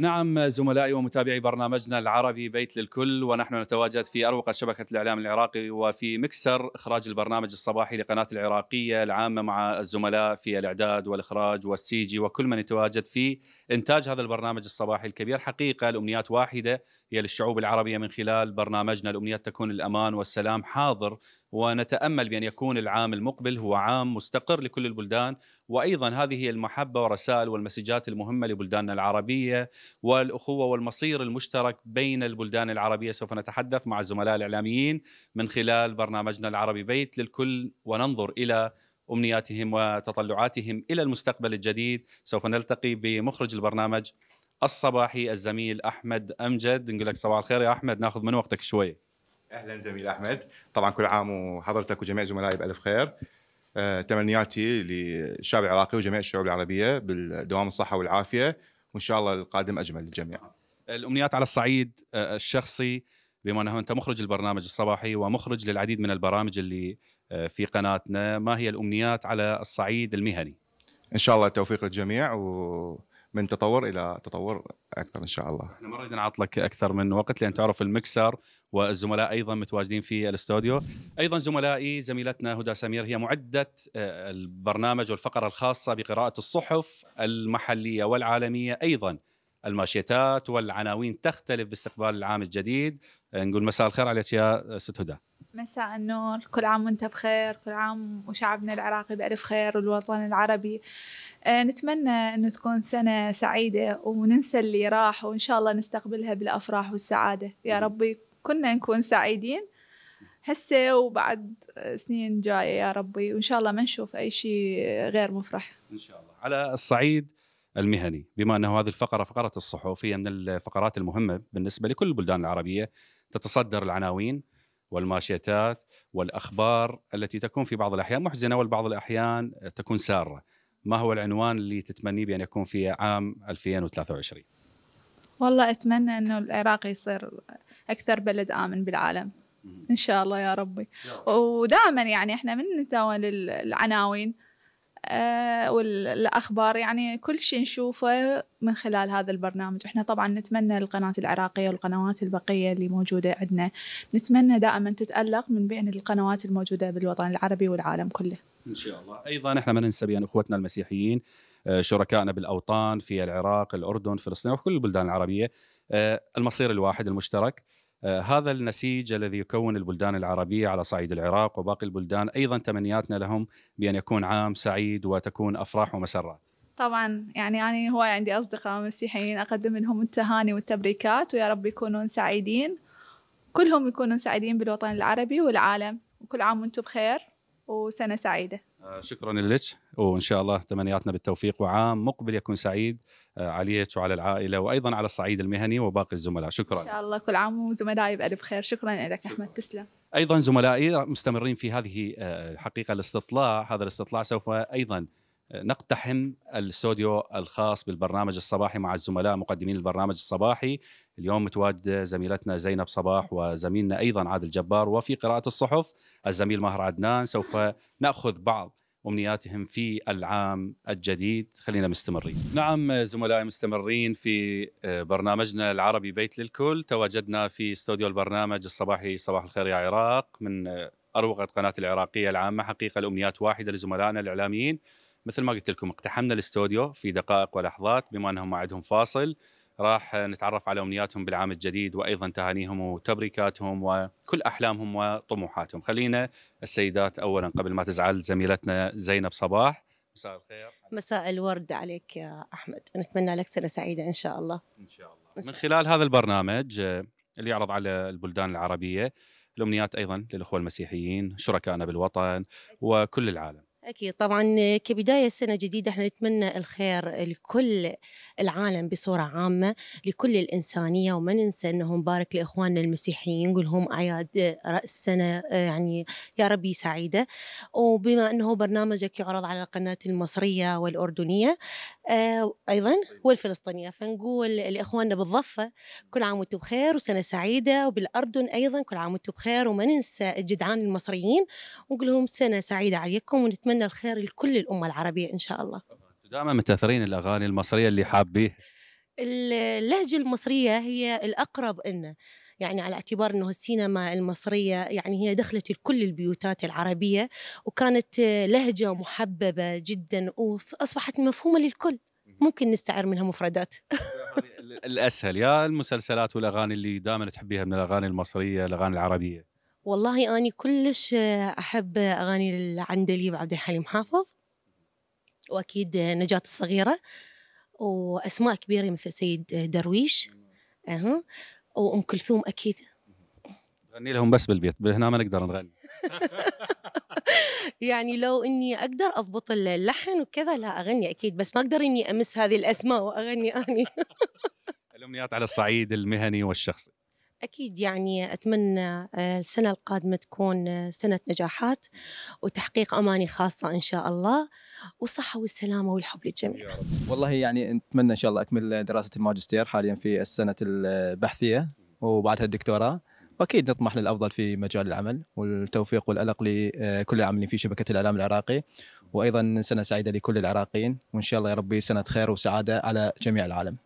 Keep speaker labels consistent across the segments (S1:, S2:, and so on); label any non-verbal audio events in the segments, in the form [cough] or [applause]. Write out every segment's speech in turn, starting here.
S1: نعم زملائي ومتابعي برنامجنا العربي بيت للكل ونحن نتواجد في أروقة شبكة الإعلام العراقي وفي مكسر إخراج البرنامج الصباحي لقناة العراقية العامة مع الزملاء في الإعداد والإخراج والسيجي وكل من يتواجد في إنتاج هذا البرنامج الصباحي الكبير حقيقة الأمنيات واحدة هي للشعوب العربية من خلال برنامجنا الأمنيات تكون الأمان والسلام حاضر ونتأمل بأن يكون العام المقبل هو عام مستقر لكل البلدان وايضا هذه هي المحبه ورسائل والمسجات المهمه لبلداننا العربيه والاخوه والمصير المشترك بين البلدان العربيه سوف نتحدث مع الزملاء الاعلاميين من خلال برنامجنا العربي بيت للكل وننظر الى امنياتهم وتطلعاتهم الى المستقبل الجديد سوف نلتقي بمخرج البرنامج الصباحي الزميل احمد امجد نقول لك صباح الخير يا احمد ناخذ من وقتك شوي اهلا زميل احمد طبعا كل عام وحضرتك وجميع زملائي بالف خير آه، تمنياتي للشعب العراقي وجميع الشعوب العربيه بالدوام الصحه والعافيه وان شاء الله القادم اجمل للجميع. الامنيات على الصعيد آه، الشخصي بما انه انت مخرج البرنامج الصباحي ومخرج للعديد من البرامج اللي آه، في قناتنا، ما هي الامنيات على الصعيد المهني؟ ان شاء الله التوفيق للجميع و من تطور الى تطور اكثر ان شاء الله. احنا ما نريد نعطلك اكثر من وقت لان تعرف المكسر والزملاء ايضا متواجدين في الاستوديو، ايضا زملائي زميلتنا هدى سمير هي معده آه، البرنامج والفقره الخاصه بقراءه الصحف المحليه والعالميه ايضا الماشيتات والعناوين تختلف باستقبال العام الجديد آه، نقول مساء الخير عليك يا آه، ست هدى
S2: مساء النور كل عام وانت بخير كل عام وشعبنا العراقي بألف خير والوطن العربي آه، نتمنى أن تكون سنة سعيدة وننسى اللي راح وإن شاء الله نستقبلها بالأفراح والسعادة يا ربي كنا نكون سعيدين هسه وبعد سنين جاية يا ربي وإن شاء الله ما نشوف أي شيء غير مفرح إن شاء الله
S1: على الصعيد المهني بما أنه هذه الفقرة فقرة هي من الفقرات المهمة بالنسبة لكل البلدان العربية تتصدر العناوين والماشيتات والأخبار التي تكون في بعض الأحيان محزنة والبعض الأحيان تكون سارة ما هو العنوان اللي تتمنيه بأن يكون في عام 2023
S2: والله أتمنى أنه العراق يصير أكثر بلد آمن بالعالم إن شاء الله يا ربي ودائما يعني إحنا من نتناول العناوين آه، والاخبار يعني كل شيء نشوفه من خلال هذا البرنامج احنا طبعا نتمنى القناه العراقيه والقنوات البقيه اللي موجوده عندنا نتمنى دائما تتالق من بين القنوات الموجوده بالوطن العربي والعالم كله
S1: ان شاء الله ايضا احنا ما ننسى بان اخوتنا المسيحيين آه، شركائنا بالاوطان في العراق الاردن فلسطين وكل البلدان العربيه آه، المصير الواحد المشترك آه، هذا النسيج الذي يكون البلدان العربية على صعيد العراق وباقي البلدان أيضا تمنياتنا لهم بأن يكون عام سعيد وتكون أفراح ومسرات
S2: طبعا يعني أنا هواي عندي أصدقاء مسيحيين أقدم لهم التهاني والتبريكات ويا رب يكونون سعيدين كلهم يكونون سعيدين بالوطن العربي والعالم وكل عام وانتم بخير وسنة سعيدة
S1: شكرا لك وان شاء الله تمنياتنا بالتوفيق وعام مقبل يكون سعيد آه، عليك وعلى العائله وايضا على الصعيد المهني وباقي الزملاء شكرا ان
S2: شاء الله كل عام وزملائي بالف خير شكرا لك احمد تسلم
S1: ايضا زملائي مستمرين في هذه آه، الحقيقه الاستطلاع هذا الاستطلاع سوف ايضا آه، نقتحم الاستوديو الخاص بالبرنامج الصباحي مع الزملاء مقدمين البرنامج الصباحي اليوم متواجدة زميلتنا زينب صباح وزميلنا أيضا عادل جبار وفي قراءة الصحف الزميل ماهر عدنان سوف نأخذ بعض امنياتهم في العام الجديد خلينا مستمرين نعم زملائي مستمرين في آه، برنامجنا العربي بيت للكل تواجدنا في استوديو البرنامج الصباحي صباح الخير يا عراق من آه، اروقه قناه العراقيه العامه حقيقه الامنيات واحده لزملائنا الاعلاميين مثل ما قلت لكم اقتحمنا الاستوديو في دقائق ولحظات بما انهم ما عندهم فاصل راح نتعرف على امنياتهم بالعام الجديد وايضا تهانيهم وتبريكاتهم وكل احلامهم وطموحاتهم خلينا السيدات اولا قبل ما تزعل زميلتنا زينب صباح مساء الخير
S3: مساء الورد عليك يا احمد نتمنى لك سنه سعيده ان شاء الله ان شاء
S1: الله من خلال هذا البرنامج اللي يعرض على البلدان العربيه الامنيات ايضا للاخوه المسيحيين شركائنا بالوطن وكل العالم
S3: اكيد طبعا كبدايه سنه جديده احنا نتمنى الخير لكل العالم بصوره عامه لكل الانسانيه وما ننسى انه مبارك لاخواننا المسيحيين نقول لهم اعياد راس سنه آه، يعني يا ربي سعيده وبما انه برنامجك يعرض على القناه المصريه والاردنيه آه، ايضا طيب. والفلسطينيه فنقول لاخواننا بالضفه كل عام وانتم بخير وسنه سعيده وبالاردن ايضا كل عام وانتم بخير وما ننسى الجدعان المصريين ونقول لهم سنه سعيده عليكم ونتمنى نتمنى الخير لكل الامه العربيه ان شاء الله
S1: دائما متاثرين الاغاني المصريه اللي حابيه
S3: اللهجه المصريه هي الاقرب إن يعني على اعتبار انه السينما المصريه يعني هي دخلت لكل البيوتات العربيه وكانت لهجه محببه جدا واصبحت مفهومه للكل ممكن نستعر منها مفردات
S1: [laughs] الاسهل يا المسلسلات والاغاني اللي دائما تحبيها من الاغاني المصريه الاغاني العربيه
S3: والله أني كلش أحب أغاني العندليب عبد الحليم حافظ وأكيد نجاة الصغيرة وأسماء كبيرة مثل سيد درويش أه. وأم كلثوم أكيد
S1: غني لهم بس بالبيت هنا ما نقدر نغني [laughs]
S3: يعني لو اني اقدر اضبط اللحن وكذا لا اغني اكيد بس ما اقدر اني امس هذه الاسماء واغني اني [laughs]
S1: الامنيات على الصعيد المهني والشخصي
S3: أكيد يعني أتمنى آه، السنة القادمة تكون آه، سنة نجاحات وتحقيق أماني خاصة إن شاء الله والصحة والسلامة والحب للجميع
S4: والله يعني أتمنى إن شاء الله أكمل دراسة الماجستير حاليا في السنة البحثية وبعدها الدكتوراه واكيد نطمح للافضل في مجال العمل والتوفيق والالق لكل العاملين في شبكه الاعلام العراقي وايضا سنه سعيده لكل العراقيين وان شاء الله يا ربي سنه خير وسعاده على جميع العالم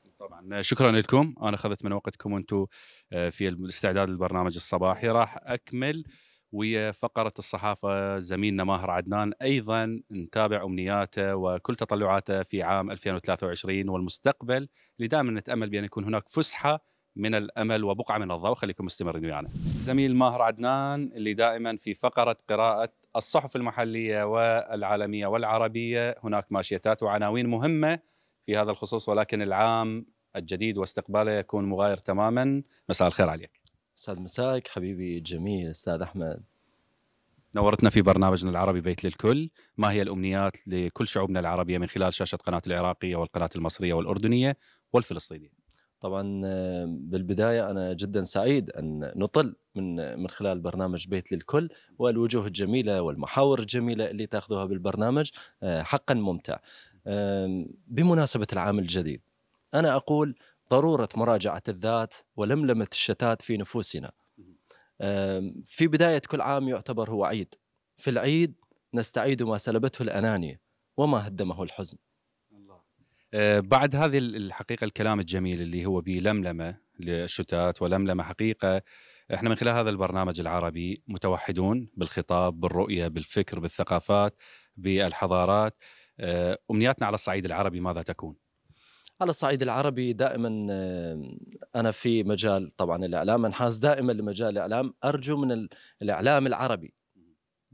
S1: نعم. شكرا لكم انا اخذت من وقتكم وانتم آه، في الاستعداد للبرنامج الصباحي راح اكمل ويا فقرة الصحافة زميلنا ماهر عدنان أيضا نتابع أمنياته وكل تطلعاته في عام 2023 والمستقبل اللي دائما نتأمل بأن يكون هناك فسحة من الامل وبقعه من الضوء خليكم مستمرين ويانا. زميل ماهر عدنان اللي دائما في فقره قراءه الصحف المحليه والعالميه والعربيه هناك ماشيتات وعناوين مهمه في هذا الخصوص ولكن العام الجديد واستقباله يكون مغاير تماما مساء الخير عليك سعد مساك حبيبي الجميل استاذ احمد نورتنا في برنامجنا العربي بيت للكل ما هي الامنيات لكل شعوبنا العربيه من خلال
S4: شاشه قناه العراقيه والقناه المصريه والاردنيه والفلسطينيه طبعا آه، بالبدايه انا جدا سعيد ان نطل من من خلال برنامج بيت للكل والوجوه الجميله والمحاور الجميله اللي تاخذوها بالبرنامج آه، حقا ممتع بمناسبه العام الجديد أنا أقول ضرورة مراجعة الذات ولملمة الشتات في نفوسنا في بداية كل عام يعتبر هو عيد في العيد نستعيد ما سلبته الأنانية وما هدمه الحزن
S1: آه، بعد هذه الحقيقة الكلام الجميل اللي هو بلملمة للشتات ولملمة حقيقة احنا من خلال هذا البرنامج العربي متوحدون بالخطاب بالرؤية بالفكر بالثقافات بالحضارات آه، أمنياتنا على الصعيد العربي ماذا تكون؟
S4: على الصعيد العربي دائما انا في مجال طبعا الاعلام انحاز دائما لمجال الاعلام ارجو من الاعلام العربي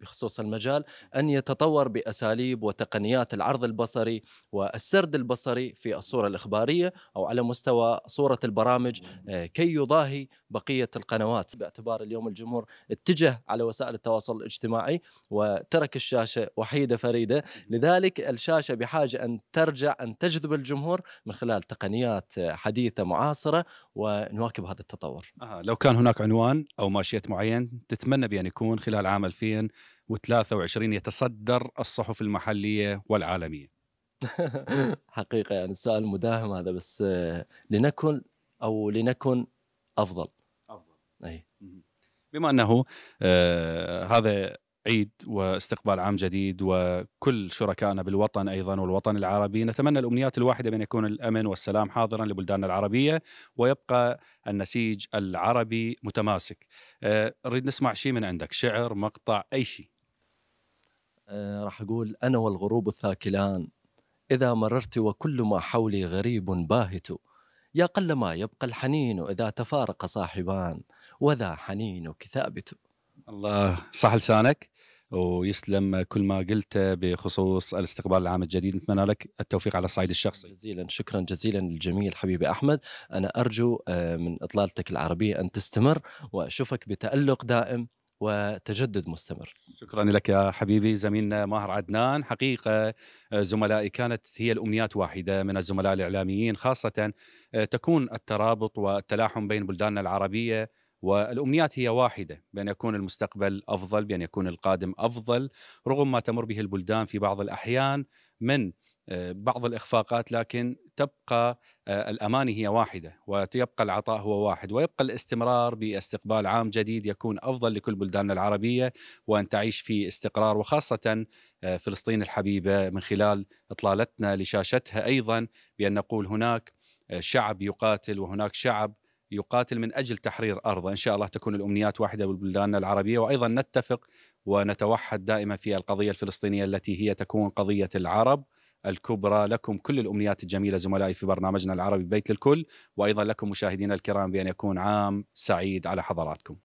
S4: بخصوص المجال أن يتطور بأساليب وتقنيات العرض البصري والسرد البصري في الصورة الإخبارية أو على مستوى صورة البرامج آه، كي يضاهي بقية القنوات باعتبار اليوم الجمهور اتجه على وسائل التواصل الاجتماعي وترك الشاشة وحيدة فريدة لذلك الشاشة بحاجة أن ترجع أن تجذب الجمهور من خلال تقنيات آه، حديثة معاصرة ونواكب هذا التطور آه لو كان هناك عنوان أو ماشية معين تتمنى بأن يكون خلال عام
S1: 2000 2023 يتصدر الصحف المحلية والعالمية
S4: [laughs] حقيقة يعني السؤال مداهم هذا بس آه، لنكن أو لنكن أفضل أفضل أي
S1: بما أنه آه هذا عيد واستقبال عام جديد وكل شركائنا بالوطن ايضا والوطن العربي نتمنى الامنيات الواحده بان يكون الامن والسلام حاضرا لبلداننا العربيه ويبقى النسيج العربي متماسك نريد آه، نسمع شيء من عندك شعر مقطع
S4: اي شيء آه، راح اقول انا والغروب الثاكلان اذا مررت وكل ما حولي غريب باهت يا قلما يبقى الحنين اذا تفارق صاحبان وذا حنينك ثابت
S1: الله صح لسانك ويسلم كل ما قلته بخصوص الاستقبال العام الجديد نتمنى لك
S4: التوفيق على الصعيد الشخصي جزيلا شكرا جزيلا للجميل حبيبي احمد انا ارجو آه، من اطلالتك العربيه ان تستمر واشوفك بتالق دائم وتجدد
S1: مستمر شكرا لك يا حبيبي زميلنا ماهر عدنان حقيقة آه، زملائي كانت هي الأمنيات واحدة من الزملاء الإعلاميين خاصة آه، تكون الترابط والتلاحم بين بلداننا العربية والامنيات هي واحده بان يكون المستقبل افضل بان يكون القادم افضل رغم ما تمر به البلدان في بعض الاحيان من آه، بعض الاخفاقات لكن تبقى آه، الاماني هي واحده ويبقى العطاء هو واحد ويبقى الاستمرار باستقبال عام جديد يكون افضل لكل بلداننا العربيه وان تعيش في استقرار وخاصه آه، فلسطين الحبيبه من خلال اطلالتنا لشاشتها ايضا بان نقول هناك شعب يقاتل وهناك شعب يقاتل من أجل تحرير أرضه إن شاء الله تكون الأمنيات واحدة بالبلدان العربية وأيضا نتفق ونتوحد دائما في القضية الفلسطينية التي هي تكون قضية العرب الكبرى لكم كل الأمنيات الجميلة زملائي في برنامجنا العربي بيت للكل وأيضا لكم مشاهدينا الكرام بأن يكون عام سعيد على حضراتكم